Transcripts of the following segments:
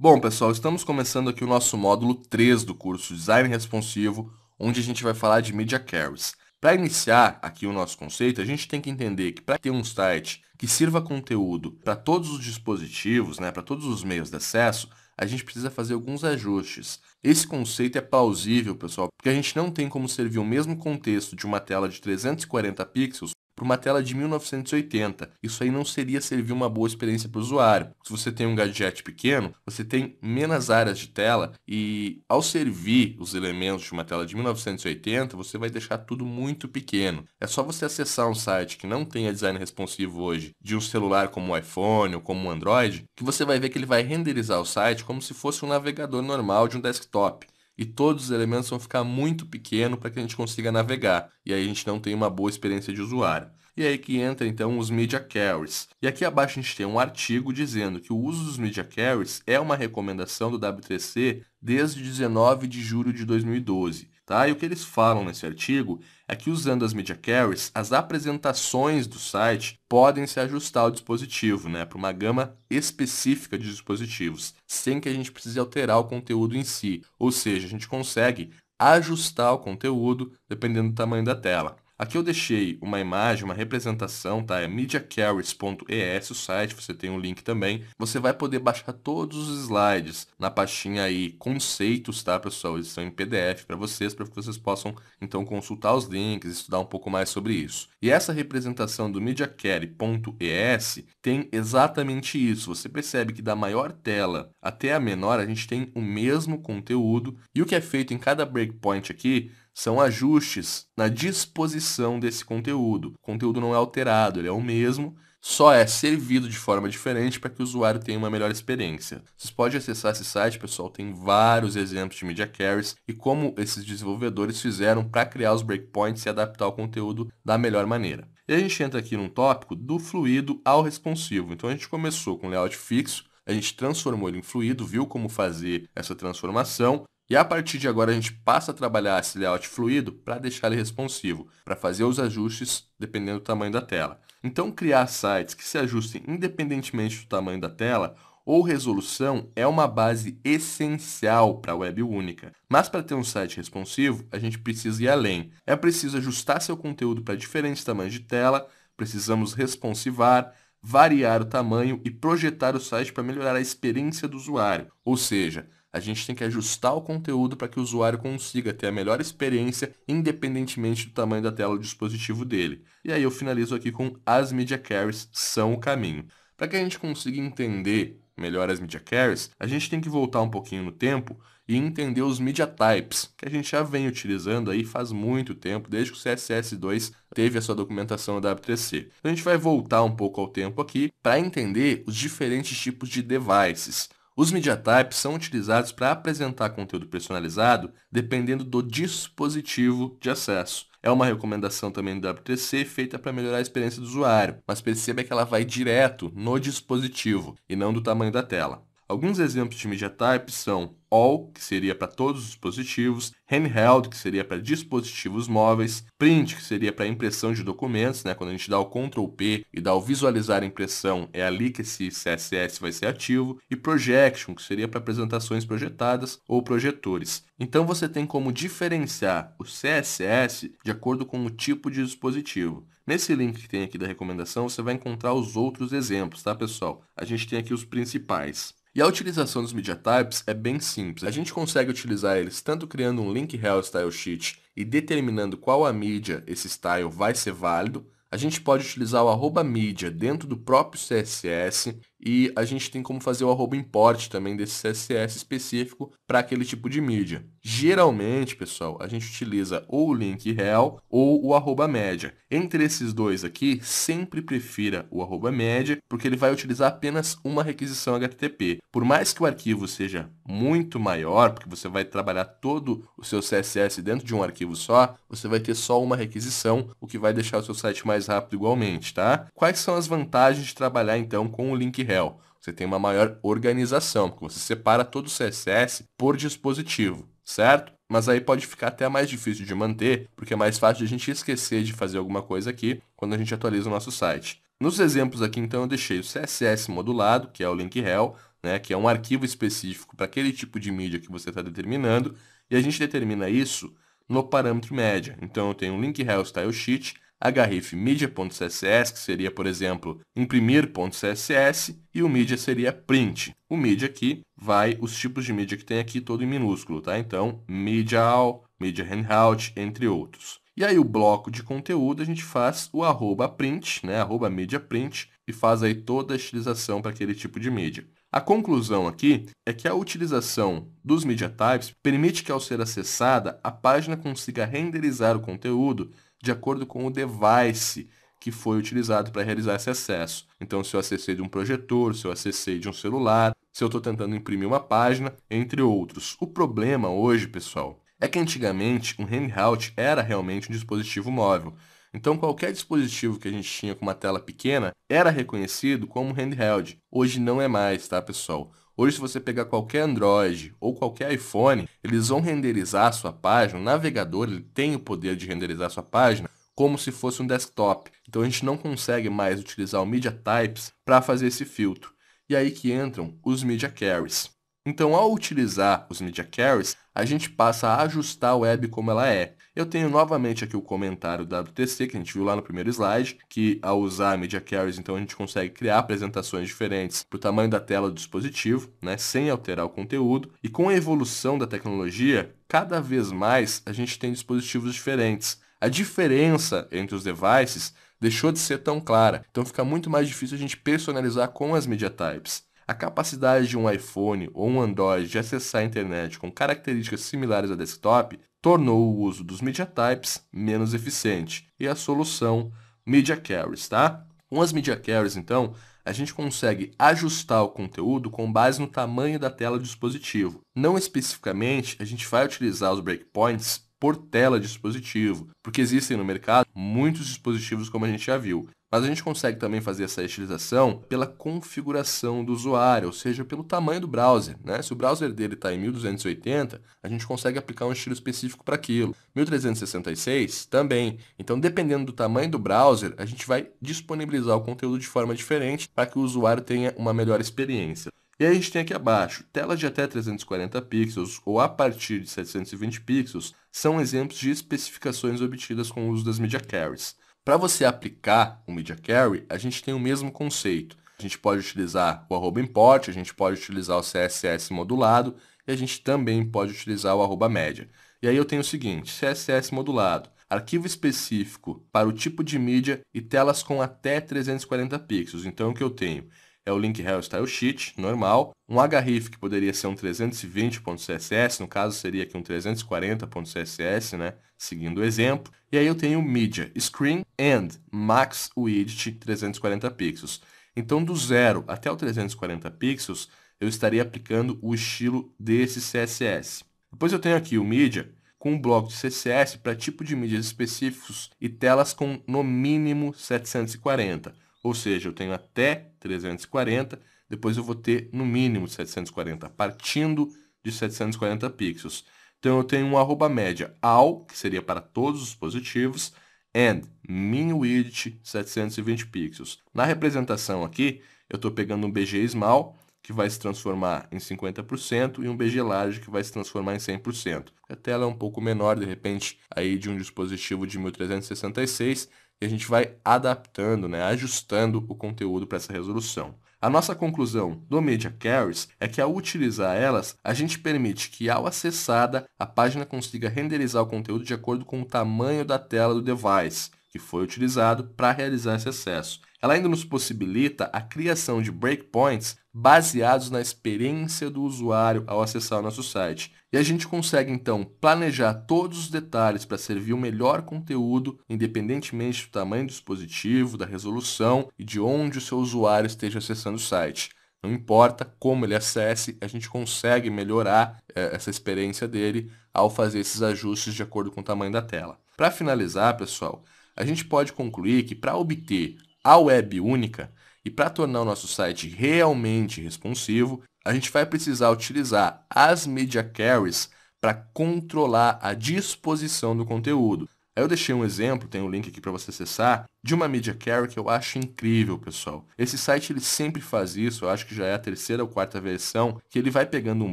Bom, pessoal, estamos começando aqui o nosso módulo 3 do curso Design Responsivo, onde a gente vai falar de Media Carries. Para iniciar aqui o nosso conceito, a gente tem que entender que para ter um site que sirva conteúdo para todos os dispositivos, né, para todos os meios de acesso, a gente precisa fazer alguns ajustes. Esse conceito é plausível, pessoal, porque a gente não tem como servir o mesmo contexto de uma tela de 340 pixels para uma tela de 1980. Isso aí não seria servir uma boa experiência para o usuário. Se você tem um gadget pequeno, você tem menos áreas de tela e ao servir os elementos de uma tela de 1980, você vai deixar tudo muito pequeno. É só você acessar um site que não tenha design responsivo hoje, de um celular como o iPhone ou como o Android, que você vai ver que ele vai renderizar o site como se fosse um navegador normal de um desktop e todos os elementos vão ficar muito pequeno para que a gente consiga navegar e aí a gente não tem uma boa experiência de usuário. E aí que entra então os media carries. E aqui abaixo a gente tem um artigo dizendo que o uso dos media carries é uma recomendação do W3C desde 19 de julho de 2012. Tá? E o que eles falam nesse artigo é que usando as media carries, as apresentações do site podem se ajustar ao dispositivo, né, para uma gama específica de dispositivos, sem que a gente precise alterar o conteúdo em si. Ou seja, a gente consegue ajustar o conteúdo dependendo do tamanho da tela. Aqui eu deixei uma imagem, uma representação, tá? É mediacarries.es o site, você tem um link também. Você vai poder baixar todos os slides na pastinha aí conceitos, tá, pessoal? Eles são em PDF para vocês, para que vocês possam então consultar os links, estudar um pouco mais sobre isso. E essa representação do mediacarry.es tem exatamente isso. Você percebe que da maior tela até a menor a gente tem o mesmo conteúdo e o que é feito em cada breakpoint aqui são ajustes na disposição desse conteúdo. O conteúdo não é alterado, ele é o mesmo, só é servido de forma diferente para que o usuário tenha uma melhor experiência. Vocês podem acessar esse site, pessoal, tem vários exemplos de media carries e como esses desenvolvedores fizeram para criar os breakpoints e adaptar o conteúdo da melhor maneira. E a gente entra aqui num tópico do fluido ao responsivo. Então a gente começou com layout fixo, a gente transformou ele em fluido, viu como fazer essa transformação, e a partir de agora a gente passa a trabalhar esse layout fluido para deixar ele responsivo, para fazer os ajustes dependendo do tamanho da tela. Então criar sites que se ajustem independentemente do tamanho da tela ou resolução é uma base essencial para a web única. Mas para ter um site responsivo, a gente precisa ir além. É preciso ajustar seu conteúdo para diferentes tamanhos de tela, precisamos responsivar, variar o tamanho e projetar o site para melhorar a experiência do usuário. Ou seja, a gente tem que ajustar o conteúdo para que o usuário consiga ter a melhor experiência, independentemente do tamanho da tela do dispositivo dele. E aí eu finalizo aqui com as media carries são o caminho. Para que a gente consiga entender melhor as media carries, a gente tem que voltar um pouquinho no tempo e entender os media types, que a gente já vem utilizando aí faz muito tempo, desde que o CSS2 teve a sua documentação da W3C. Então a gente vai voltar um pouco ao tempo aqui para entender os diferentes tipos de devices. Os media types são utilizados para apresentar conteúdo personalizado dependendo do dispositivo de acesso. É uma recomendação também do W3C feita para melhorar a experiência do usuário, mas perceba que ela vai direto no dispositivo e não do tamanho da tela. Alguns exemplos de media type são all, que seria para todos os dispositivos, handheld, que seria para dispositivos móveis, print, que seria para impressão de documentos, né? quando a gente dá o Ctrl P e dá o visualizar impressão, é ali que esse CSS vai ser ativo, e projection, que seria para apresentações projetadas ou projetores. Então você tem como diferenciar o CSS de acordo com o tipo de dispositivo. Nesse link que tem aqui da recomendação, você vai encontrar os outros exemplos, tá pessoal? A gente tem aqui os principais. E a utilização dos media types é bem simples. A gente consegue utilizar eles tanto criando um link real style sheet e determinando qual a mídia esse style vai ser válido, a gente pode utilizar o arroba mídia dentro do próprio CSS e a gente tem como fazer o arroba import também desse CSS específico para aquele tipo de mídia. Geralmente, pessoal, a gente utiliza ou o link real ou o arroba média. Entre esses dois aqui, sempre prefira o arroba média, porque ele vai utilizar apenas uma requisição HTTP. Por mais que o arquivo seja muito maior, porque você vai trabalhar todo o seu CSS dentro de um arquivo só, você vai ter só uma requisição, o que vai deixar o seu site mais rápido igualmente, tá? Quais são as vantagens de trabalhar então com o link réu. Você tem uma maior organização, porque você separa todo o CSS por dispositivo, certo? Mas aí pode ficar até mais difícil de manter, porque é mais fácil de a gente esquecer de fazer alguma coisa aqui quando a gente atualiza o nosso site. Nos exemplos aqui, então, eu deixei o CSS modulado, que é o link rel, né, que é um arquivo específico para aquele tipo de mídia que você está determinando, e a gente determina isso no parâmetro média. Então, eu tenho um link rel style sheet, href media.css, que seria, por exemplo, imprimir.css, e o media seria print. O media aqui vai os tipos de mídia que tem aqui todo em minúsculo, tá? Então, media all, media handout, entre outros. E aí o bloco de conteúdo a gente faz o arroba print, né, arroba media print, e faz aí toda a estilização para aquele tipo de mídia. A conclusão aqui é que a utilização dos media types permite que ao ser acessada a página consiga renderizar o conteúdo de acordo com o device que foi utilizado para realizar esse acesso. Então, se eu acessei de um projetor, se eu acessei de um celular, se eu estou tentando imprimir uma página, entre outros. O problema hoje, pessoal, é que antigamente um handheld era realmente um dispositivo móvel. Então qualquer dispositivo que a gente tinha com uma tela pequena era reconhecido como handheld. Hoje não é mais, tá, pessoal? Hoje, se você pegar qualquer Android ou qualquer iPhone, eles vão renderizar sua página. O navegador ele tem o poder de renderizar sua página como se fosse um desktop. Então a gente não consegue mais utilizar o Media Types para fazer esse filtro. E aí que entram os Media Carries. Então, ao utilizar os Media Carries, a gente passa a ajustar a web como ela é. Eu tenho novamente aqui o comentário do WTC, que a gente viu lá no primeiro slide, que ao usar a Media Carries, então a gente consegue criar apresentações diferentes para o tamanho da tela do dispositivo, né, sem alterar o conteúdo. E com a evolução da tecnologia, cada vez mais a gente tem dispositivos diferentes. A diferença entre os devices deixou de ser tão clara, então fica muito mais difícil a gente personalizar com as media types. A capacidade de um iPhone ou um Android de acessar a internet com características similares a desktop tornou o uso dos media types menos eficiente. E a solução, media carries, tá? Com as media carries, então, a gente consegue ajustar o conteúdo com base no tamanho da tela do dispositivo. Não especificamente, a gente vai utilizar os breakpoints por tela de dispositivo, porque existem no mercado muitos dispositivos como a gente já viu. Mas a gente consegue também fazer essa estilização pela configuração do usuário, ou seja, pelo tamanho do browser. Né? Se o browser dele está em 1280, a gente consegue aplicar um estilo específico para aquilo. 1366 também. Então, dependendo do tamanho do browser, a gente vai disponibilizar o conteúdo de forma diferente para que o usuário tenha uma melhor experiência. E aí a gente tem aqui abaixo, telas de até 340 pixels ou a partir de 720 pixels são exemplos de especificações obtidas com o uso das media carries. Para você aplicar o Media Carry, a gente tem o mesmo conceito. A gente pode utilizar o arroba import, a gente pode utilizar o CSS modulado e a gente também pode utilizar o arroba média. E aí eu tenho o seguinte, CSS modulado, arquivo específico para o tipo de mídia e telas com até 340 pixels. Então o que eu tenho? é o link rel style sheet, normal. Um href que poderia ser um 320.css, no caso seria aqui um 340.css, né? Seguindo o exemplo. E aí eu tenho media, screen and max width 340 pixels. Então do zero até o 340 pixels, eu estaria aplicando o estilo desse CSS. Depois eu tenho aqui o media, com um bloco de CSS para tipo de mídias específicos e telas com no mínimo 740. Ou seja, eu tenho até 340, depois eu vou ter no mínimo 740, partindo de 740 pixels. Então eu tenho um arroba média all, que seria para todos os positivos, and min width 720 pixels. Na representação aqui, eu estou pegando um BG small, que vai se transformar em 50% e um BG large que vai se transformar em 100%. A tela é um pouco menor, de repente, aí de um dispositivo de 1366, e a gente vai adaptando, né, ajustando o conteúdo para essa resolução. A nossa conclusão do Media Carries é que ao utilizar elas, a gente permite que ao acessada, a página consiga renderizar o conteúdo de acordo com o tamanho da tela do device que foi utilizado para realizar esse acesso. Ela ainda nos possibilita a criação de breakpoints baseados na experiência do usuário ao acessar o nosso site. E a gente consegue então planejar todos os detalhes para servir o melhor conteúdo, independentemente do tamanho do dispositivo, da resolução e de onde o seu usuário esteja acessando o site. Não importa como ele acesse, a gente consegue melhorar é, essa experiência dele ao fazer esses ajustes de acordo com o tamanho da tela. Para finalizar, pessoal, a gente pode concluir que para obter a web única, e para tornar o nosso site realmente responsivo, a gente vai precisar utilizar as media carries para controlar a disposição do conteúdo. Aí eu deixei um exemplo, tem um link aqui para você acessar, de uma media carry que eu acho incrível, pessoal. Esse site ele sempre faz isso, eu acho que já é a terceira ou quarta versão, que ele vai pegando um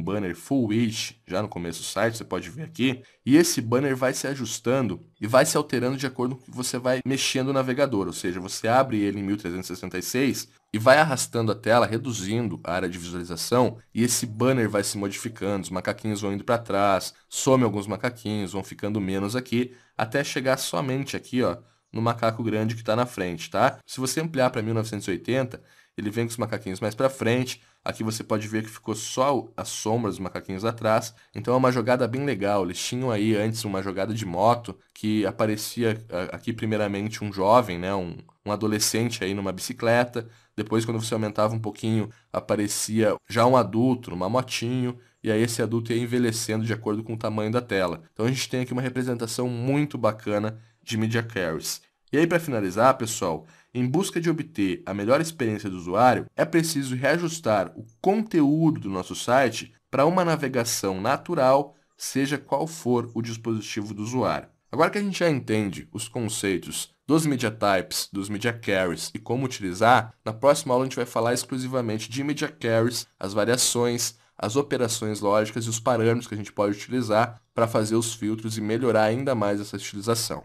banner full width, já no começo do site, você pode ver aqui, e esse banner vai se ajustando e vai se alterando de acordo com o que você vai mexendo no navegador, ou seja, você abre ele em 1366, e vai arrastando a tela, reduzindo a área de visualização, e esse banner vai se modificando, os macaquinhos vão indo para trás, some alguns macaquinhos, vão ficando menos aqui, até chegar somente aqui, ó, no macaco grande que está na frente, tá? Se você ampliar para 1980, ele vem com os macaquinhos mais para frente. Aqui você pode ver que ficou só as sombras dos macaquinhos atrás. Então é uma jogada bem legal. Eles tinham aí antes uma jogada de moto que aparecia ah, aqui primeiramente um jovem, né, um um adolescente aí numa bicicleta, depois quando você aumentava um pouquinho, aparecia já um adulto numa motinho, e aí esse adulto ia envelhecendo de acordo com o tamanho da tela. Então a gente tem aqui uma representação muito bacana de media carries. E aí para finalizar, pessoal, em busca de obter a melhor experiência do usuário, é preciso reajustar o conteúdo do nosso site para uma navegação natural, seja qual for o dispositivo do usuário. Agora que a gente já entende os conceitos dos media types, dos media carries e como utilizar, na próxima aula a gente vai falar exclusivamente de media carries, as variações, as operações lógicas e os parâmetros que a gente pode utilizar para fazer os filtros e melhorar ainda mais essa utilização.